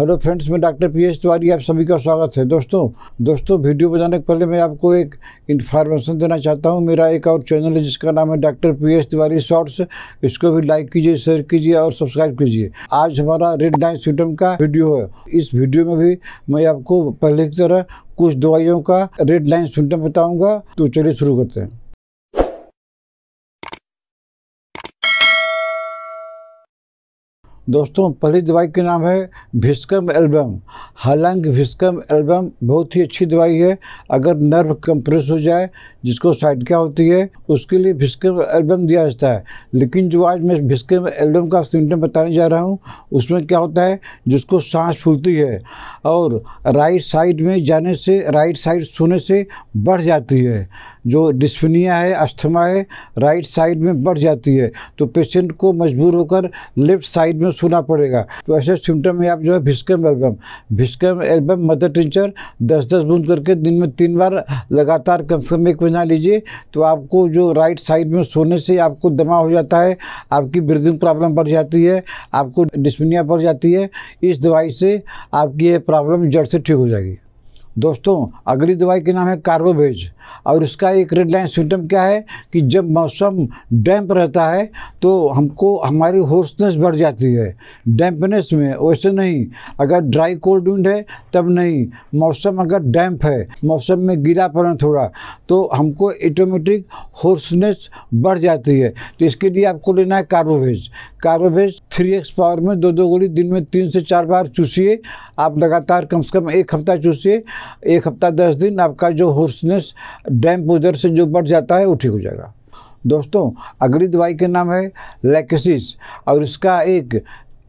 hello friends मैं doctor P Tiwari आप सभी का स्वागत है दोस्तों दोस्तों वीडियो बनाने के पहले मैं आपको एक इन्फॉर्मेशन देना चाहता हूं मेरा एक और चैनल है जिसका नाम है डॉक्टर पी तिवारी शॉर्ट्स इसको भी लाइक कीजिए शेयर कीजिए और सब्सक्राइब कीजिए आज हमारा रेड लाइन सिम्टम का वीडियो है इस वीडियो में भी मैं आपको पहले की तरह कुछ दवाइयों का रेड लाइन सिम्टम बताऊँगा तो चलिए शुरू करते हैं दोस्तों पहली दवाई का नाम है भिस्कम एल्बम हालांकि भिस्कम एल्बम बहुत ही अच्छी दवाई है अगर नर्व कंप्रेस हो जाए जिसको साइड क्या होती है उसके लिए भिस्कम एल्बम दिया जाता है लेकिन जो आज मैं भिस्कम एल्बम का सिम्टम बताने जा रहा हूँ उसमें क्या होता है जिसको सांस फूलती है और राइट साइड में जाने से राइट साइड सोने से बढ़ जाती है जो डिस्पनिया है अस्थमा है राइट साइड में बढ़ जाती है तो पेशेंट को मजबूर होकर लेफ्ट साइड में सोना पड़ेगा तो ऐसे सिम्टम में आप जो है viscum album viscum album mother tincture दस दस बूंद करके दिन में तीन बार लगातार कम से कम एक बना लीजिए तो आपको जो राइट साइड में सोने से आपको दमा हो जाता है आपकी ब्रीदिंग प्रॉब्लम बढ़ जाती है आपको डिस्पनिया बढ़ जाती है इस दवाई से आपकी ये प्रॉब्लम जड़ से ठीक हो जाएगी दोस्तों अगली दवाई के नाम है कार्बोवेज और इसका एक रेड लाइन सिम्टम क्या है कि जब मौसम डैम्प रहता है तो हमको हमारी होशनेस बढ़ जाती है डैम्पनेस में वैसे नहीं अगर ड्राई कोल्ड विंड है तब नहीं मौसम अगर डैम्प है मौसम में पड़ा थोड़ा तो हमको ऑटोमेटिक होशनेस बढ़ जाती है तो इसके लिए आपको लेना है carbo veg carbo veg three X power में दो दो गोली दिन में तीन से चार बार चूसिए आप लगातार कम से कम एक हफ्ता चूसिए एक हफ्ता दस दिन आपका जो होशनेस डैम्प उधर से जो बढ़ जाता है वो ठीक हो जाएगा दोस्तों अगली दवाई का नाम है लेकेसिस और इसका एक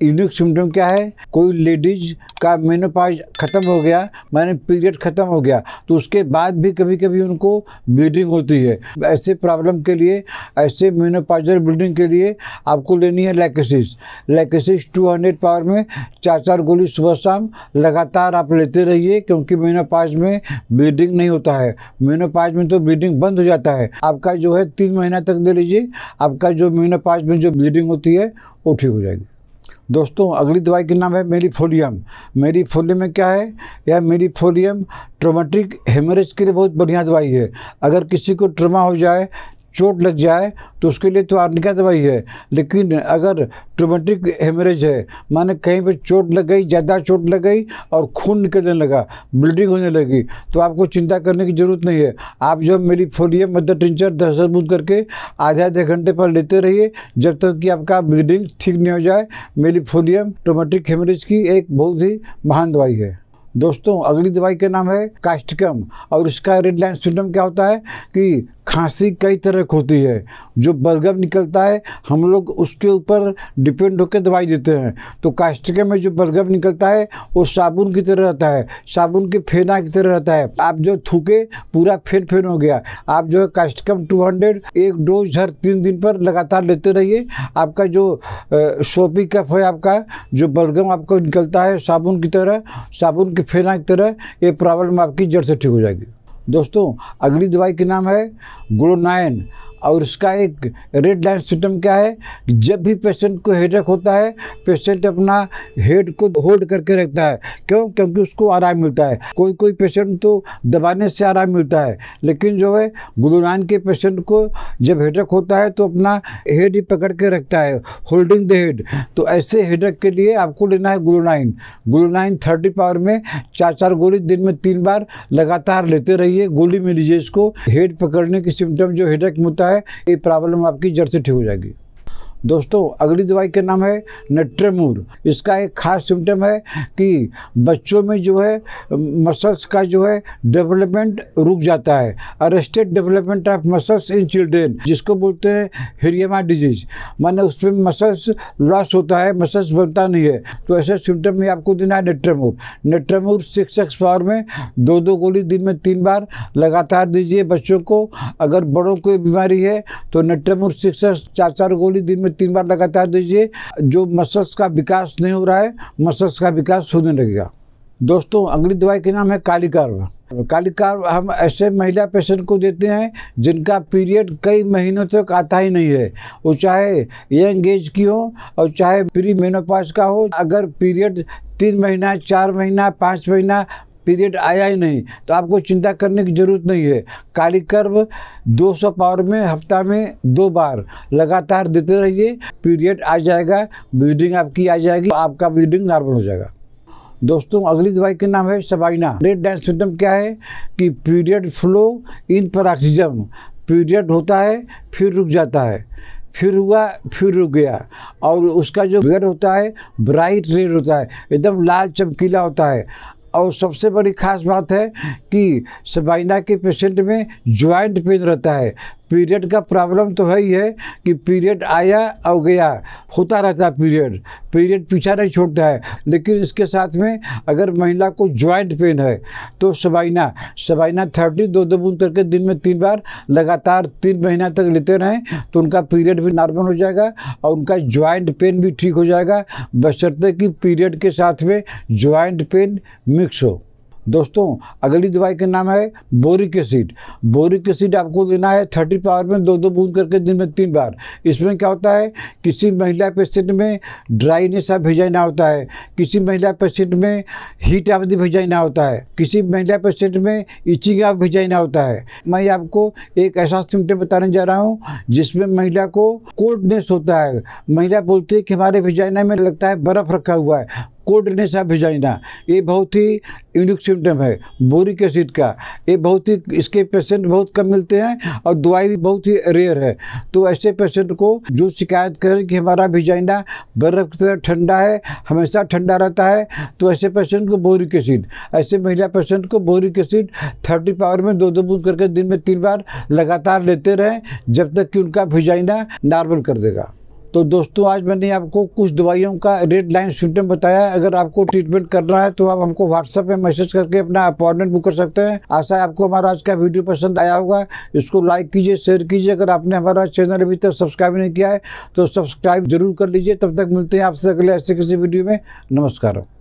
यूनिक सिम्टम क्या है कोई लेडीज का मेनोपाज ख़त्म हो गया मैंने पीरियड ख़त्म हो गया तो उसके बाद भी कभी कभी उनको ब्लीडिंग होती है ऐसे प्रॉब्लम के लिए ऐसे मेनोपाजल ब्लीडिंग के लिए आपको लेनी है लैकेसिस लैकेसिस 200 पावर में चार चार गोली सुबह शाम लगातार आप लेते रहिए क्योंकि मेनोपाज में ब्लीडिंग नहीं होता है मेनोपाज में तो ब्लीडिंग बंद हो जाता है आपका जो है तीन महीना तक दे लीजिए आपका जो मेनोपाज में जो ब्लीडिंग होती है वो ठीक हो जाएगी दोस्तों अगली दवाई के नाम है मेरीफोलियम मेरीफोलियम में क्या है यह मेरीफोलियम ट्रोमेट्रिक हेमरेज के लिए बहुत बढ़िया दवाई है अगर किसी को ट्रोमा हो जाए चोट लग जाए तो उसके लिए तो आर्निका दवाई है लेकिन अगर ट्रोमेटिक हेमरेज है माने कहीं पे चोट लग गई ज़्यादा चोट लग गई और खून निकलने लगा ब्लीडिंग होने लगी तो आपको चिंता करने की ज़रूरत नहीं है आप जो मेलीफोलियम मदर टिंचर दस दस बूंद करके आधे आधे घंटे पर लेते रहिए जब तक कि आपका ब्लीडिंग ठीक नहीं हो जाए फोलियम ट्रोमेटिक हेमरेज की एक बहुत ही महान दवाई है दोस्तों अगली दवाई का नाम है कास्टिकम और इसका रेड लाइन सिम्टम क्या होता है कि खांसी कई तरह की होती है जो बलगम निकलता है हम लोग उसके ऊपर डिपेंड होकर दवाई देते हैं तो कास्टिका में जो बलगम निकलता है वो साबुन की तरह रहता है साबुन के फेना की तरह रहता है आप जो थूके पूरा फेन फेन हो गया आप जो है कास्टिकम टू हंड्रेड एक डोज हर तीन दिन पर लगातार लेते रहिए आपका जो सोपी कप है आपका जो बलगम आपको निकलता है साबुन की तरह साबुन के फेना की तरह ये प्रॉब्लम आपकी जड़ से ठीक हो जाएगी दोस्तों अगली दवाई के नाम है ग्लोनाइन और उसका एक रेड लाइन सिस्टम क्या है जब भी पेशेंट को हेडेक होता है पेशेंट अपना हेड को होल्ड करके रखता है क्यों क्योंकि उसको आराम मिलता है कोई कोई पेशेंट तो दबाने से आराम मिलता है लेकिन जो है गुलूनान के पेशेंट को जब हेडक होता है तो अपना हेड ही पकड़ के रखता है होल्डिंग द हेड तो ऐसे हेडक के लिए आपको लेना है ग्लोनाइन ग्लोनाइन थर्टी पावर में चार चार गोली दिन में तीन बार लगातार लेते रहिए गोली मिल लीजिए इसको हेड पकड़ने की सिम्टम जो हेडक होता है है ये प्रॉब्लम आपकी जड़ से ठीक हो जाएगी दोस्तों अगली दवाई का नाम है नट्रेमूर इसका एक खास सिम्टम है कि बच्चों में जो है मसल्स का जो है डेवलपमेंट रुक जाता है arrested development of muscles in children जिसको बोलते हैं हिरियमा डिजीज माने उसमें मसल्स लॉस होता है मसल्स बनता नहीं है तो ऐसे सिम्टम में आपको देना है natrum mur natrum mur six X power में दो दो गोली दिन में तीन बार लगातार दीजिए बच्चों को अगर बड़ों को बीमारी है तो नेट्रेमूर सिक्स एक्स चार चार गोली दिन में में तीन बार लगातार दीजिए जो मसल्स का विकास नहीं हो रहा है मसल्स का विकास होने लगेगा दोस्तों अगली दवाई के नाम है काली कार्ब काली कार्ब हम ऐसे महिला पेशेंट को देते हैं जिनका पीरियड कई महीनों तक तो आता ही नहीं है वो चाहे यंग एज की हो और चाहे प्री मेनोपाज का हो अगर पीरियड तीन महीना चार महीना पाँच महीना पीरियड आया ही नहीं तो आपको चिंता करने की ज़रूरत नहीं है कालिकर्म 200 पावर में हफ्ता में दो बार लगातार देते रहिए पीरियड आ जाएगा ब्लीडिंग आपकी आ जाएगी आपका ब्लीडिंग नॉर्मल हो जाएगा दोस्तों अगली दवाई का नाम है सबाइना रेड डाइन सिम्टम क्या है कि period flow in oxygen period होता है फिर रुक जाता है फिर हुआ फिर रुक गया और उसका जो ब्लड होता है ब्राइट रेड होता है एकदम लाल चमकीला होता है और सबसे बड़ी खास बात है कि सबाइना के पेशेंट में ज्वाइंट पेन रहता है पीरियड का प्रॉब्लम तो है ही है कि पीरियड आया और गया होता रहता है पीरियड पीरियड पीछा नहीं छोड़ता है लेकिन इसके साथ में अगर महिला को ज्वाइंट पेन है तो सबाइना सबाइना थर्टी दो दो बूंद करके दिन में तीन बार लगातार तीन महीना तक लेते रहें तो उनका पीरियड भी नॉर्मल हो जाएगा और उनका ज्वाइंट पेन भी ठीक हो जाएगा बशर्ते कि पीरियड के साथ में ज्वाइंट पेन मिक्स हो दोस्तों अगली दवाई का नाम है बोरिक एसिड बोरिक एसिड आपको देना है थर्टी पावर में दो दो बूंद करके दिन में तीन बार इसमें क्या होता है किसी महिला पेशेंट में ड्राइनेस ऑफ भिजाइना होता है किसी महिला पेशेंट में हीट ऑफ द भिजाइना होता है किसी महिला पेशेंट में इचिंग ऑफ भिजाइना होता है मैं आपको एक ऐसा सिम्टम बताने जा रहा हूँ जिसमें महिला को कोल्डनेस होता है महिला बोलती है कि हमारे भिजाइना में लगता है बर्फ़ रखा हुआ है कोडनेस ऑफ भिजाइना ये बहुत ही यूनिक सिम्टम है बोरिक एसिड का ये बहुत ही इसके पेशेंट बहुत कम मिलते हैं और दवाई भी बहुत ही रेयर है तो ऐसे पेशेंट को जो शिकायत करें कि हमारा भिजाइना बर्फ़ की तरह ठंडा है हमेशा ठंडा रहता है तो ऐसे पेशेंट को बोरिक एसिड ऐसे महिला पेशेंट को बोरिक एसिड थर्टी पावर में दो दो बूंद करके दिन में तीन बार लगातार लेते रहें जब तक कि उनका भिजाइना नॉर्मल कर देगा तो दोस्तों आज मैंने आपको कुछ दवाइयों का रेड लाइन सिम्टम बताया है अगर आपको ट्रीटमेंट करना है तो आप हमको व्हाट्सएप में मैसेज करके अपना अपॉइंटमेंट बुक कर सकते हैं आशा है आपको हमारा आज का वीडियो पसंद आया होगा इसको लाइक कीजिए शेयर कीजिए अगर आपने हमारा चैनल अभी तक सब्सक्राइब नहीं किया है तो सब्सक्राइब जरूर कर लीजिए तब तक मिलते हैं आपसे अगले ऐसे किसी वीडियो में नमस्कार